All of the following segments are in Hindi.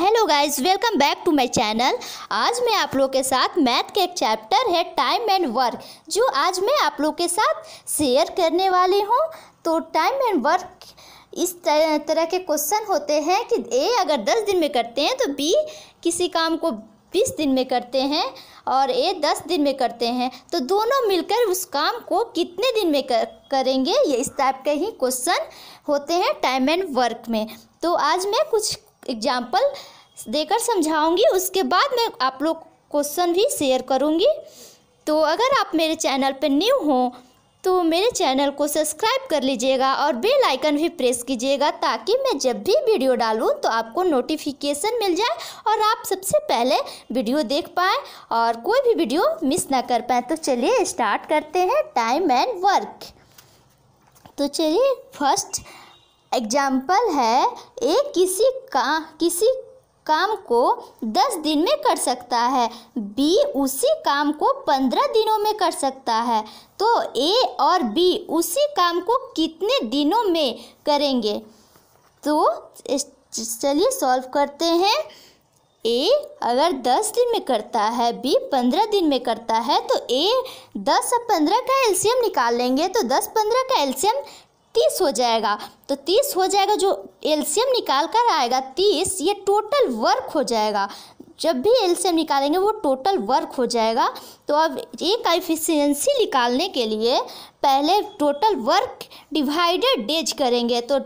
hello guys welcome back to my channel आज मैं आप लोग के साथ मैथ के एक चैप्टर है टाइम एंड वर्क जो आज मैं आप लोग के साथ शेयर करने वाली हूँ तो टाइम एंड वर्क इस तरह के क्वेश्चन होते हैं कि ए अगर दस दिन में करते हैं तो बी किसी काम को बीस दिन में करते हैं और ए दस दिन में करते हैं तो दोनों मिलकर उस काम को कितने दिन में कर, करेंगे ये इस टाइप के ही क्वेश्चन होते हैं टाइम एंड वर्क में तो आज मैं कुछ एग्जाम्पल देकर समझाऊंगी उसके बाद मैं आप लोग क्वेश्चन भी शेयर करूंगी तो अगर आप मेरे चैनल पर न्यू हो तो मेरे चैनल को सब्सक्राइब कर लीजिएगा और बेल आइकन भी प्रेस कीजिएगा ताकि मैं जब भी वीडियो डालूं तो आपको नोटिफिकेशन मिल जाए और आप सबसे पहले वीडियो देख पाएँ और कोई भी वीडियो मिस ना कर पाएँ तो चलिए स्टार्ट करते हैं टाइम एंड वर्क तो चलिए फर्स्ट एग्जाम्पल है एक किसी का किसी काम को दस दिन में कर सकता है बी उसी काम को पंद्रह दिनों में कर सकता है तो ए और बी उसी काम को कितने दिनों में करेंगे तो चलिए सॉल्व करते हैं ए अगर दस दिन में करता है बी पंद्रह दिन में करता है तो ए दस और पंद्रह का एल्शियम निकाल लेंगे तो दस पंद्रह का एल्शियम तीस हो जाएगा तो तीस हो जाएगा जो एल्शियम निकाल कर आएगा तीस ये टोटल वर्क हो जाएगा जब भी एल्शियम निकालेंगे वो टोटल वर्क हो जाएगा तो अब एक एफिशिएंसी निकालने के लिए पहले टोटल वर्क डिवाइडेड डेज करेंगे तो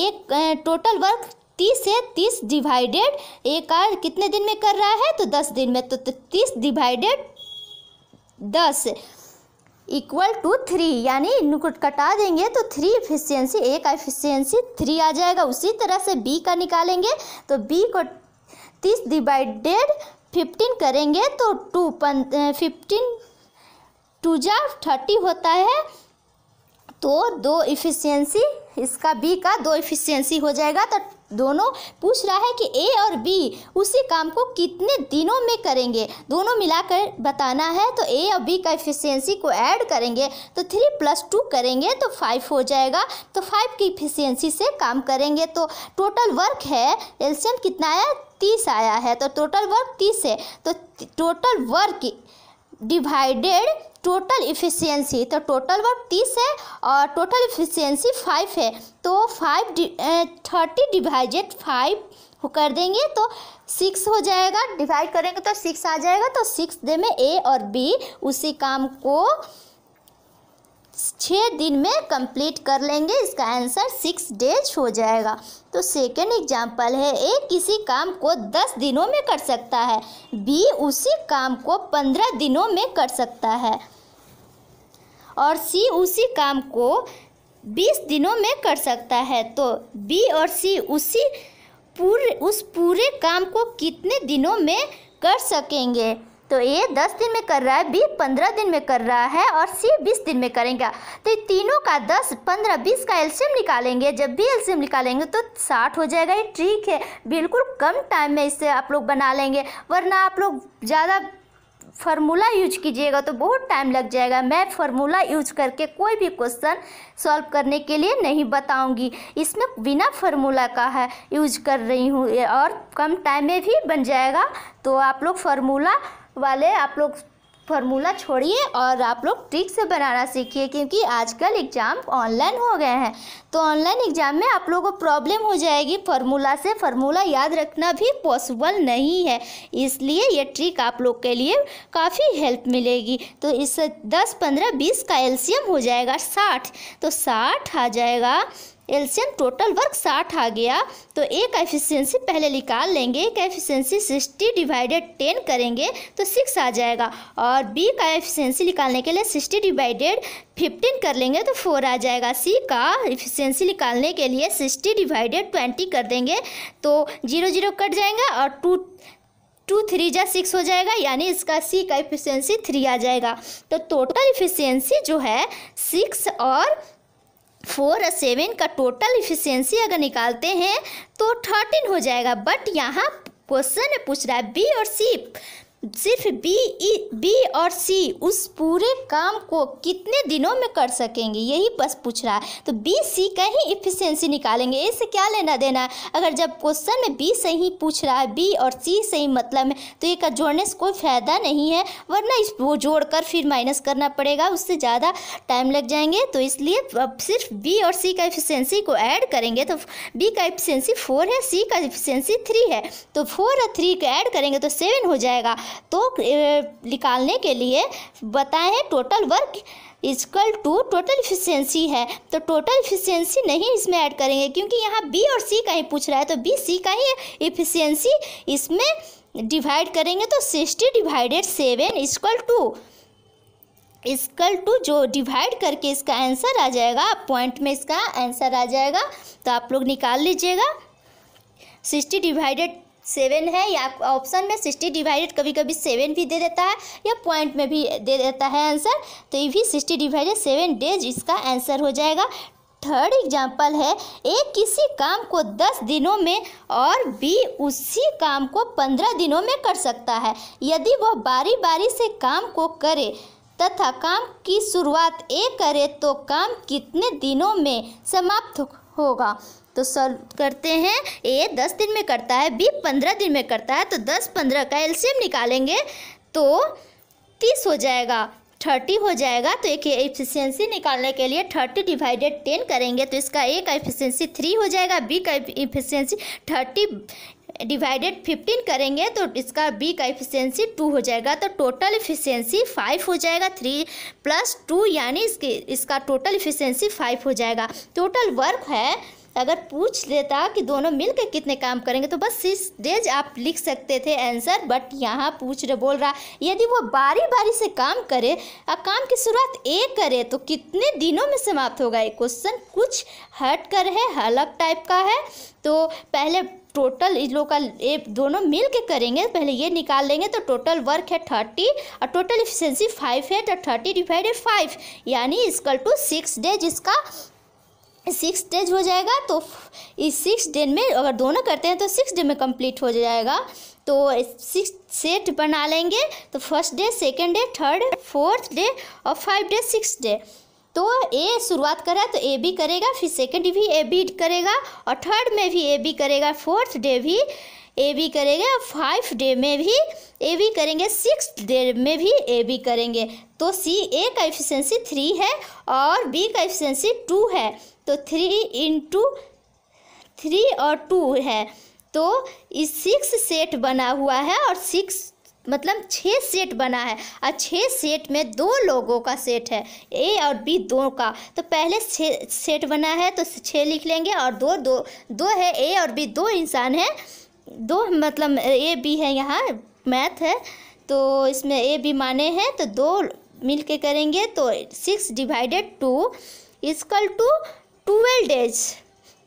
एक टोटल वर्क तीस है तीस डिवाइडेड एक आर कितने दिन में कर रहा है तो दस दिन में तो, तो तीस डिवाइडेड दस इक्वल टू थ्री यानी इनको कटा देंगे तो थ्री एफिशिएंसी एक एफिशियंसी थ्री आ जाएगा उसी तरह से बी का निकालेंगे तो बी को तीस डिवाइडेड फिफ्टीन करेंगे तो टू पन फिफ्टीन टू जा थर्टी होता है तो दो इफिशियंसी इसका बी का दो इफिशियंसी हो जाएगा तो दोनों पूछ रहा है कि ए और बी उसी काम को कितने दिनों में करेंगे दोनों मिलाकर बताना है तो ए और बी का एफिशिएंसी को ऐड करेंगे तो थ्री प्लस टू करेंगे तो फाइव हो जाएगा तो फाइव की एफिशिएंसी से काम करेंगे तो टोटल वर्क है एल्शियम कितना आया तीस आया है तो टोटल वर्क तीस है तो total work divided total efficiency तो टोटल वर्क तीस है और टोटल इफ़िशियंसी फाइव है तो फाइव थर्टी डिवाइडेड फाइव कर देंगे तो सिक्स हो जाएगा डिवाइड करेंगे तो सिक्स आ जाएगा तो सिक्स दे में ए और बी उसी काम को छः दिन में कंप्लीट कर लेंगे इसका आंसर सिक्स डेज हो जाएगा तो सेकेंड एग्जाम्पल है ए किसी काम को दस दिनों में कर सकता है बी उसी काम को पंद्रह दिनों में कर सकता है और सी उसी काम को बीस दिनों में कर सकता है तो बी और सी उसी पूरे उस पूरे काम को कितने दिनों में कर सकेंगे तो ए दस दिन में कर रहा है बी पंद्रह दिन में कर रहा है और सी बीस दिन में करेगा तो तीनों का दस पंद्रह बीस का एल्शियम निकालेंगे जब भी एल्शियम निकालेंगे तो साठ हो जाएगा ये ठीक है बिल्कुल कम टाइम में इससे आप लोग बना लेंगे वरना आप लोग ज़्यादा फार्मूला यूज कीजिएगा तो बहुत टाइम लग जाएगा मैं फार्मूला यूज करके कोई भी क्वेश्चन सॉल्व करने के लिए नहीं बताऊंगी इसमें बिना फार्मूला का है यूज कर रही हूँ और कम टाइम में भी बन जाएगा तो आप लोग फार्मूला वाले आप लोग फार्मूला छोड़िए और आप लोग ट्रिक से बनाना सीखिए क्योंकि आजकल एग्ज़ाम ऑनलाइन हो गए हैं तो ऑनलाइन एग्ज़ाम में आप लोगों को प्रॉब्लम हो जाएगी फार्मूला से फार्मूला याद रखना भी पॉसिबल नहीं है इसलिए ये ट्रिक आप लोग के लिए काफ़ी हेल्प मिलेगी तो इससे दस पंद्रह बीस का एल्शियम हो जाएगा साठ तो साठ आ जाएगा एल्सियम टोटल वर्क साठ आ गया तो ए का एफिशिएंसी पहले निकाल लेंगे एक का एफिशिएंसी सिक्सटी डिवाइडेड टेन करेंगे तो सिक्स आ जाएगा और बी का एफिशिएंसी निकालने के लिए सिक्सटी डिवाइडेड फिफ्टीन कर लेंगे तो फोर आ जाएगा सी का एफिशिएंसी निकालने के लिए सिक्सटी डिवाइडेड ट्वेंटी कर देंगे तो जीरो जीरो कट जाएगा और टू टू थ्री जा सिक्स हो जाएगा यानी इसका सी का इफिशियंसी थ्री आ जाएगा तो टोटल इफिशियंसी जो है सिक्स और फोर और सेवन का टोटल इफिशियंसी अगर निकालते हैं तो थर्टीन हो जाएगा बट यहाँ क्वेश्चन में पूछ रहा है बी और सी सिर्फ बी बी और सी उस पूरे काम को कितने दिनों में कर सकेंगे यही बस पूछ रहा है तो बी सी का ही इफिशियंसी निकालेंगे इससे क्या लेना देना है अगर जब क्वेश्चन में बी सही पूछ रहा है बी और सी सही मतलब है तो ये का जोड़ने से कोई फ़ायदा नहीं है वरना इस वो जोड़ कर फिर माइनस करना पड़ेगा उससे ज़्यादा टाइम लग जाएंगे तो इसलिए अब सिर्फ बी और सी का इफिशेंसी को ऐड करेंगे तो बी का इफिशेंसी फोर है सी का इफिशेंसी थ्री है तो फोर और थ्री को ऐड करेंगे तो सेवन हो जाएगा तो निकालने के लिए बताए हैं total work equal to total efficiency है तो टोटल इफिशियंसी नहीं इसमें ऐड करेंगे क्योंकि यहाँ बी और सी का ही पूछ रहा है तो बी सी का ही इफिशियंसी इसमें डिवाइड करेंगे तो sixty divided seven equal to equal to जो डिवाइड करके इसका आंसर आ जाएगा पॉइंट में इसका आंसर आ जाएगा तो आप लोग निकाल लीजिएगा सिक्सटी डिवाइडेड सेवन है या ऑप्शन में सिक्सटी डिवाइडेड कभी कभी सेवन भी दे देता है या पॉइंट में भी दे देता है आंसर तो ये भी सिक्सटी डिवाइडेड सेवन डेज इसका आंसर हो जाएगा थर्ड एग्जाम्पल है ए किसी काम को दस दिनों में और बी उसी काम को पंद्रह दिनों में कर सकता है यदि वह बारी बारी से काम को करे तथा काम की शुरुआत ए करे तो काम कितने दिनों में समाप्त होगा तो सॉल्व करते हैं ए दस दिन में करता है बी पंद्रह दिन में करता है तो दस पंद्रह का एल्शियम निकालेंगे तो तीस हो जाएगा थर्टी हो जाएगा तो एक एफिशिएंसी निकालने के लिए थर्टी डिवाइडेड टेन करेंगे तो इसका ए का एफिशिएंसी थ्री हो जाएगा बी का एफिशिएंसी थर्टी डिवाइडेड फिफ्टीन करेंगे तो इसका बी का एफिशिएंसी टू हो जाएगा तो टोटल एफिशिएंसी फाइव हो जाएगा थ्री प्लस टू यानी इसके इसका टोटल एफिशिएंसी फाइव हो जाएगा टोटल वर्क है अगर पूछ लेता कि दोनों मिलकर कितने काम करेंगे तो बस सिक्स डेज आप लिख सकते थे आंसर बट यहाँ पूछ रहे बोल रहा यदि वो बारी बारी से काम करे और काम की शुरुआत ए करे तो कितने दिनों में समाप्त होगा ये क्वेश्चन कुछ हट कर है अलग टाइप का है तो पहले टोटल इन लोग का ये दोनों मिल के करेंगे पहले ये निकाल लेंगे तो टोटल वर्क है थर्टी और टोटल इफिशेंसी फाइव है तो थर्टी डिवाइडेड फाइव यानी इसकल टू सिक्स डेज इसका सिक्स डेज हो जाएगा तो इस सिक्स डे में अगर दोनों करते हैं तो सिक्स डे में कंप्लीट हो जाएगा तो सिक्स सेट बना लेंगे तो first day second day third fourth day और फाइव डे सिक्स डे तो ए शुरुआत करा तो ए भी करेगा फिर सेकेंड भी ए बी करेगा और थर्ड में भी ए बी करेगा फोर्थ डे भी ए भी करेगा फाइव डे में भी ए भी करेंगे सिक्स डे में भी ए भी करेंगे तो सी ए का एफिशिएंसी थ्री है और बी का एफिशिएंसी टू है तो थ्री इंटू थ्री और टू है तो इस सिक्स सेट बना हुआ है और सिक्स मतलब छः सेट बना है और छः सेट में दो लोगों का सेट है ए और बी दो का तो पहले छः सेट बना है तो छः लिख लेंगे और दो दो दो है ए और बी दो इंसान है दो मतलब ए बी है यहाँ मैथ है तो इसमें ए बी माने हैं तो दो मिल के करेंगे तो six divided two equal to twelve days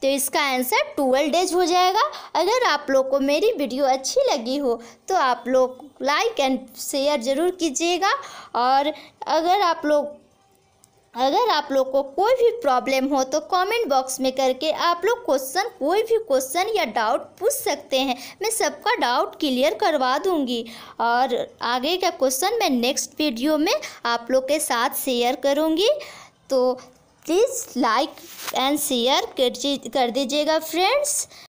तो इसका आंसर ट्वेल्व डेज हो जाएगा अगर आप लोग को मेरी वीडियो अच्छी लगी हो तो आप लोग लाइक एंड शेयर ज़रूर कीजिएगा और अगर आप लोग अगर आप लोग को कोई भी प्रॉब्लम हो तो कमेंट बॉक्स में करके आप लोग क्वेश्चन कोई भी क्वेश्चन या डाउट पूछ सकते हैं मैं सबका डाउट क्लियर करवा दूंगी और आगे का क्वेश्चन मैं नेक्स्ट वीडियो में आप लोग के साथ शेयर करूंगी तो प्लीज़ लाइक एंड शेयर कर दीजिएगा फ्रेंड्स